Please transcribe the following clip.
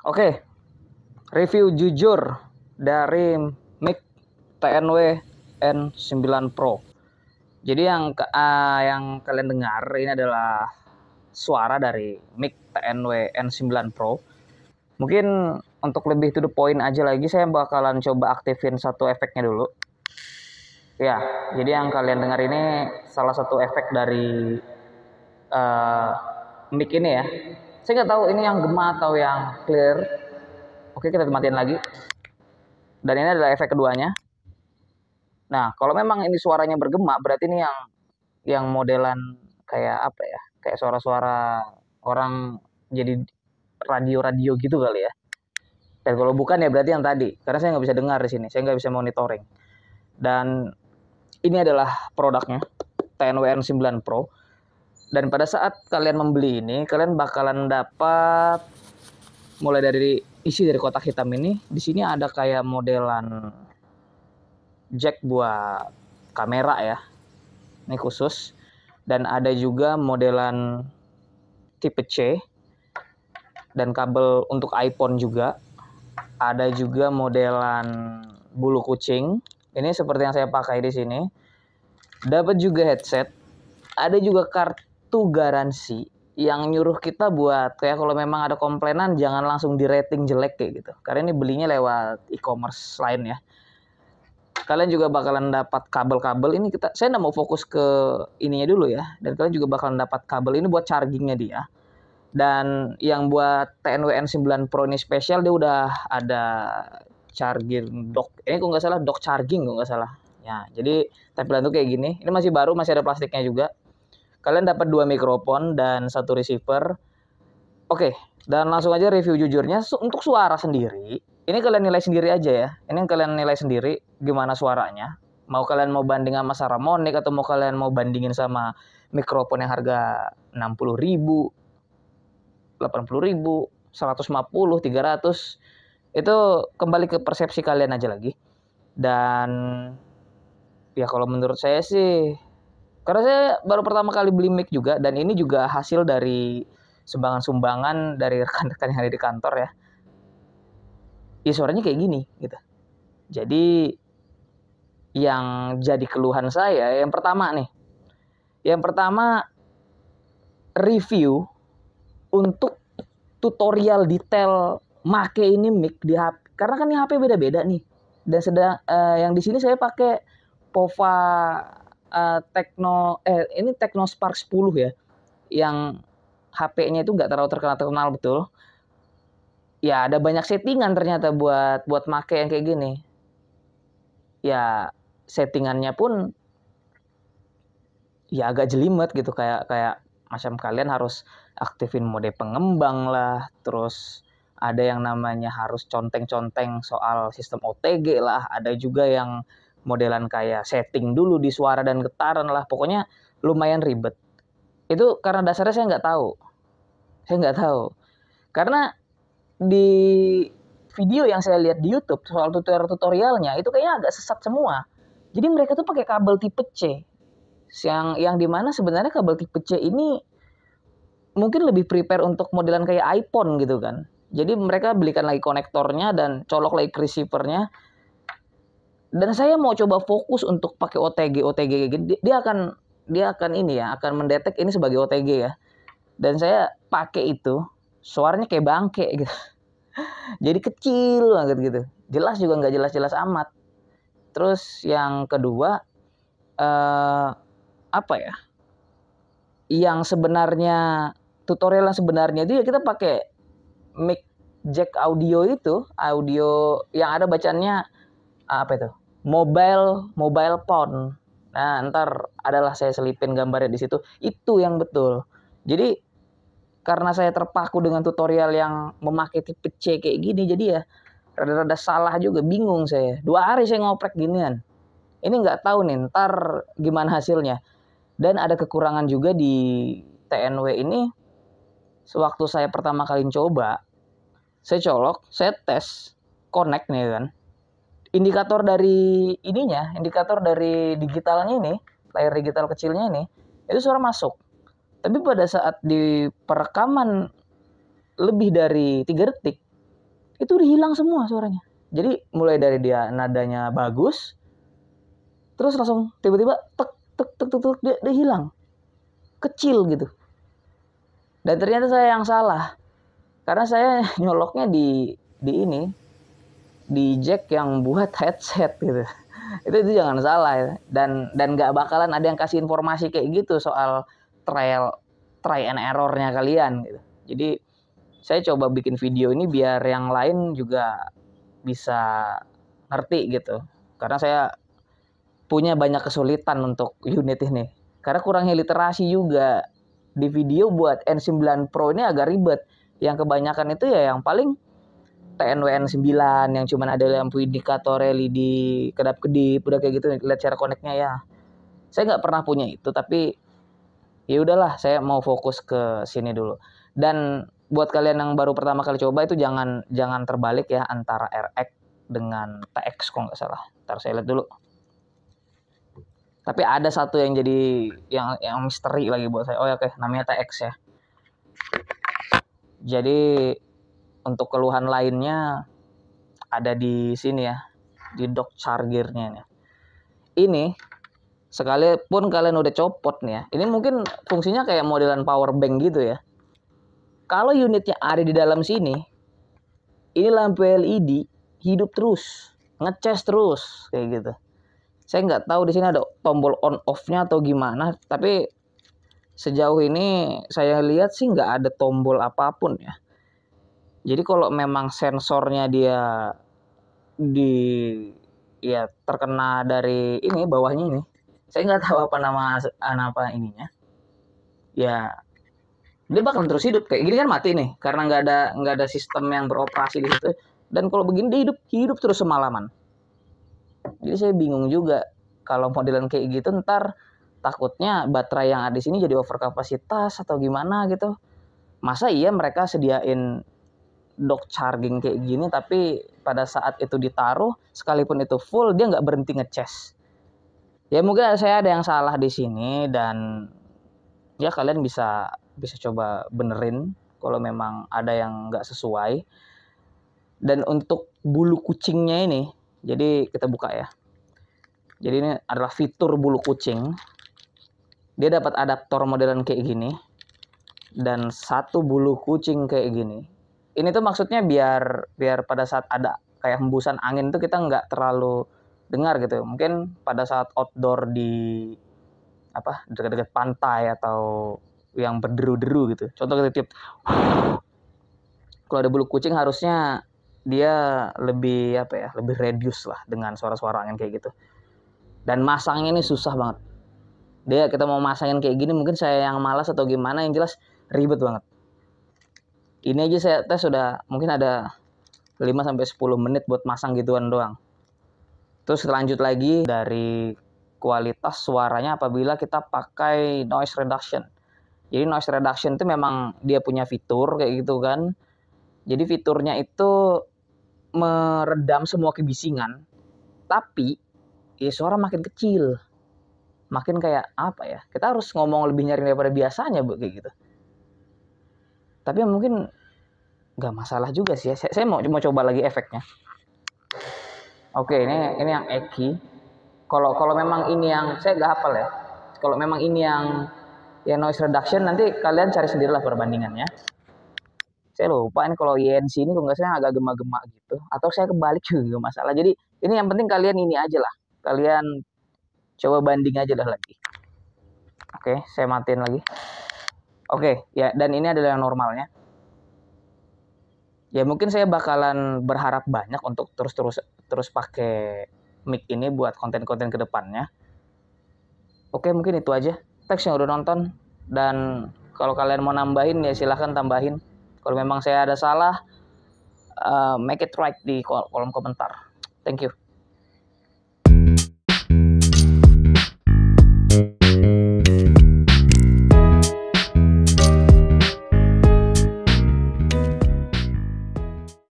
Oke, review jujur dari mic TNW N9 Pro. Jadi yang uh, yang kalian dengar ini adalah suara dari mic TNW N9 Pro. Mungkin untuk lebih to the point aja lagi saya bakalan coba aktifin satu efeknya dulu. Ya, jadi yang kalian dengar ini salah satu efek dari uh, mic ini ya. Saya nggak tahu ini yang gema atau yang clear. Oke, kita matiin lagi. Dan ini adalah efek keduanya. Nah, kalau memang ini suaranya bergema, berarti ini yang yang modelan kayak apa ya? Kayak suara-suara orang jadi radio-radio gitu kali ya. Dan kalau bukan ya berarti yang tadi, karena saya nggak bisa dengar di sini, saya nggak bisa monitoring. Dan ini adalah produknya TNWN 9 Pro. Dan pada saat kalian membeli ini, kalian bakalan dapat mulai dari isi dari kotak hitam ini. Di sini ada kayak modelan jack buat kamera ya. Ini khusus. Dan ada juga modelan tipe C dan kabel untuk iPhone juga. Ada juga modelan bulu kucing. Ini seperti yang saya pakai di sini. Dapat juga headset. Ada juga kartu itu garansi yang nyuruh kita buat kayak kalau memang ada komplainan jangan langsung di rating jelek kayak gitu karena ini belinya lewat e-commerce lain ya kalian juga bakalan dapat kabel-kabel ini kita saya nggak mau fokus ke ininya dulu ya dan kalian juga bakalan dapat kabel ini buat chargingnya dia dan yang buat TNWN 9 Pro ini spesial dia udah ada charging dock ini eh, kok nggak salah dock charging kok nggak salah ya jadi tampilan tuh kayak gini ini masih baru masih ada plastiknya juga Kalian dapat dua mikrofon dan satu receiver. Oke, dan langsung aja review jujurnya untuk suara sendiri. Ini kalian nilai sendiri aja ya. Ini yang kalian nilai sendiri gimana suaranya. Mau kalian mau banding sama Saramonic atau mau kalian mau bandingin sama mikrofon yang harga 60 ribu, 80 ribu, 150, 300. Itu kembali ke persepsi kalian aja lagi. Dan ya kalau menurut saya sih karena saya baru pertama kali beli mic juga dan ini juga hasil dari sumbangan-sumbangan dari rekan-rekan yang ada di kantor ya. Ya suaranya kayak gini gitu. Jadi yang jadi keluhan saya yang pertama nih. Yang pertama review untuk tutorial detail make ini mic di HP. Karena kan ini HP beda-beda nih. Dan sedang uh, yang di sini saya pakai Pova uh, Tekno eh ini Tekno Spark 10 ya yang HP-nya itu nggak terlalu terkenal-terkenal betul. Ya ada banyak settingan ternyata buat buat make yang kayak gini. Ya settingannya pun ya agak jelimet gitu kayak kayak macam kalian harus aktifin mode pengembang lah, terus ada yang namanya harus conteng-conteng soal sistem OTG lah, ada juga yang modelan kayak setting dulu di suara dan getaran lah pokoknya lumayan ribet itu karena dasarnya saya nggak tahu saya nggak tahu karena di video yang saya lihat di YouTube soal tutorial-tutorialnya itu kayaknya agak sesat semua jadi mereka tuh pakai kabel tipe C yang yang dimana sebenarnya kabel tipe C ini mungkin lebih prepare untuk modelan kayak iPhone gitu kan jadi mereka belikan lagi konektornya dan colok lagi receivernya dan saya mau coba fokus untuk pakai OTG OTG dia, akan dia akan ini ya akan mendetek ini sebagai OTG ya dan saya pakai itu suaranya kayak bangke gitu jadi kecil banget gitu jelas juga nggak jelas-jelas amat terus yang kedua eh, apa ya yang sebenarnya tutorial yang sebenarnya itu ya kita pakai mic jack audio itu audio yang ada bacanya ah, apa itu mobile mobile phone. Nah, ntar adalah saya selipin gambarnya di situ. Itu yang betul. Jadi karena saya terpaku dengan tutorial yang memakai tipe C kayak gini, jadi ya rada-rada salah juga, bingung saya. Dua hari saya ngoprek ginian. Ini nggak tahu nih, ntar gimana hasilnya. Dan ada kekurangan juga di TNW ini. Sewaktu saya pertama kali coba, saya colok, saya tes, connect nih kan indikator dari ininya, indikator dari digitalnya ini, layar digital kecilnya ini, itu suara masuk. Tapi pada saat di perekaman lebih dari tiga detik, itu udah hilang semua suaranya. Jadi mulai dari dia nadanya bagus, terus langsung tiba-tiba tek tek tek tek, tek dia, dia hilang, kecil gitu. Dan ternyata saya yang salah, karena saya nyoloknya di di ini di Jack yang buat headset gitu itu itu jangan salah ya. dan dan nggak bakalan ada yang kasih informasi kayak gitu soal trial try and errornya kalian gitu jadi saya coba bikin video ini biar yang lain juga bisa ngerti gitu karena saya punya banyak kesulitan untuk unit ini karena kurangnya literasi juga di video buat N9 Pro ini agak ribet yang kebanyakan itu ya yang paling TNWN 9 yang cuman ada lampu indikator led kedap-kedip udah kayak gitu lihat cara koneknya ya saya nggak pernah punya itu tapi ya udahlah saya mau fokus ke sini dulu dan buat kalian yang baru pertama kali coba itu jangan jangan terbalik ya antara RX dengan TX kok nggak salah ntar saya lihat dulu tapi ada satu yang jadi yang yang misteri lagi buat saya oh ya oke okay. namanya TX ya jadi untuk keluhan lainnya ada di sini ya di dock chargernya nih. ini sekalipun kalian udah copot nih ya ini mungkin fungsinya kayak modelan power bank gitu ya kalau unitnya ada di dalam sini ini lampu LED hidup terus ngeces terus kayak gitu saya nggak tahu di sini ada tombol on off-nya atau gimana tapi sejauh ini saya lihat sih nggak ada tombol apapun ya jadi kalau memang sensornya dia di ya terkena dari ini bawahnya ini, saya nggak tahu apa nama apa ininya. Ya dia bakal terus hidup kayak gini kan mati nih karena nggak ada nggak ada sistem yang beroperasi di situ. Dan kalau begini dia hidup hidup terus semalaman. Jadi saya bingung juga kalau modelan kayak gitu ntar takutnya baterai yang ada di sini jadi overkapasitas atau gimana gitu. Masa iya mereka sediain dock charging kayak gini tapi pada saat itu ditaruh sekalipun itu full dia nggak berhenti ngecas ya mungkin saya ada yang salah di sini dan ya kalian bisa bisa coba benerin kalau memang ada yang nggak sesuai dan untuk bulu kucingnya ini jadi kita buka ya jadi ini adalah fitur bulu kucing dia dapat adaptor modelan kayak gini dan satu bulu kucing kayak gini ini tuh maksudnya biar biar pada saat ada kayak hembusan angin tuh kita nggak terlalu dengar gitu. Mungkin pada saat outdoor di apa dekat-dekat pantai atau yang berderu-deru gitu. Contoh kita tiap kalau ada bulu kucing harusnya dia lebih apa ya lebih reduce lah dengan suara-suara angin kayak gitu dan masangnya ini susah banget dia kita mau masangin kayak gini mungkin saya yang malas atau gimana yang jelas ribet banget ini aja saya tes sudah mungkin ada 5 sampai sepuluh menit buat masang gituan doang. Terus lanjut lagi dari kualitas suaranya apabila kita pakai noise reduction. Jadi noise reduction itu memang dia punya fitur kayak gitu kan. Jadi fiturnya itu meredam semua kebisingan. Tapi ya suara makin kecil. Makin kayak apa ya? Kita harus ngomong lebih nyaring daripada biasanya kayak gitu tapi ya mungkin nggak masalah juga sih ya. saya, saya mau mau coba lagi efeknya oke ini ini yang Eki kalau kalau memang ini yang saya nggak hafal ya kalau memang ini yang ya noise reduction nanti kalian cari sendirilah perbandingannya saya lupa ini kalau YNC ini kalau nggak saya agak gema-gema gitu atau saya kebalik juga masalah jadi ini yang penting kalian ini aja lah kalian coba banding aja lah lagi oke saya matiin lagi Oke, okay, ya dan ini adalah yang normalnya. Ya mungkin saya bakalan berharap banyak untuk terus-terus terus pakai mic ini buat konten-konten kedepannya. Oke, okay, mungkin itu aja. Teks yang udah nonton dan kalau kalian mau nambahin ya silahkan tambahin. Kalau memang saya ada salah, uh, make it right di kolom komentar. Thank you.